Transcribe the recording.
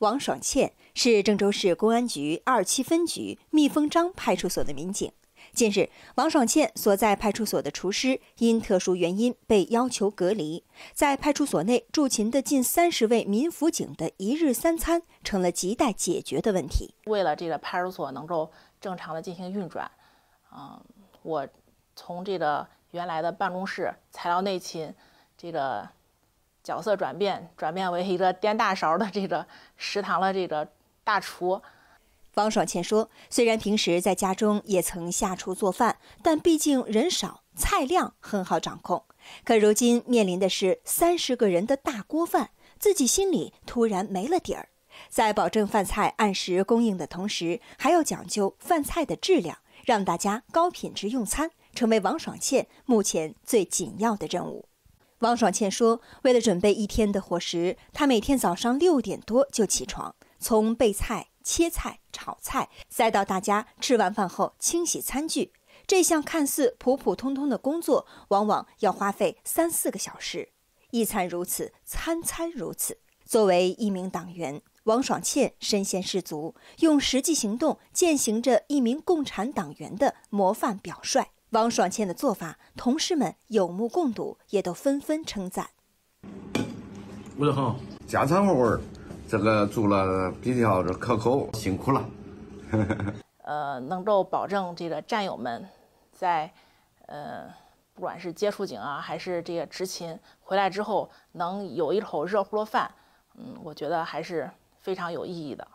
王爽倩是郑州市公安局二七分局密封章派出所的民警。近日，王爽倩所在派出所的厨师因特殊原因被要求隔离，在派出所内驻勤的近三十位民辅警的一日三餐成了亟待解决的问题。为了这个派出所能够正常的进行运转，嗯，我从这个原来的办公室材料内勤，这个。角色转变，转变为一个颠大勺的这个食堂的这个大厨。王爽倩说：“虽然平时在家中也曾下厨做饭，但毕竟人少，菜量很好掌控。可如今面临的是三十个人的大锅饭，自己心里突然没了底儿。在保证饭菜按时供应的同时，还要讲究饭菜的质量，让大家高品质用餐，成为王爽倩目前最紧要的任务。”王爽倩说：“为了准备一天的伙食，她每天早上六点多就起床，从备菜、切菜、炒菜，再到大家吃完饭后清洗餐具，这项看似普普通通的工作，往往要花费三四个小时。一餐如此，餐餐如此。作为一名党员，王爽倩身先士卒，用实际行动践行着一名共产党员的模范表率。”王双倩的做法，同事们有目共睹，也都纷纷称赞。吴德好，家常味儿，这个做了比较的可口，辛苦了。呃，能够保证这个战友们在，呃，不管是接触警啊，还是这个执勤，回来之后能有一口热乎的饭，嗯，我觉得还是非常有意义的。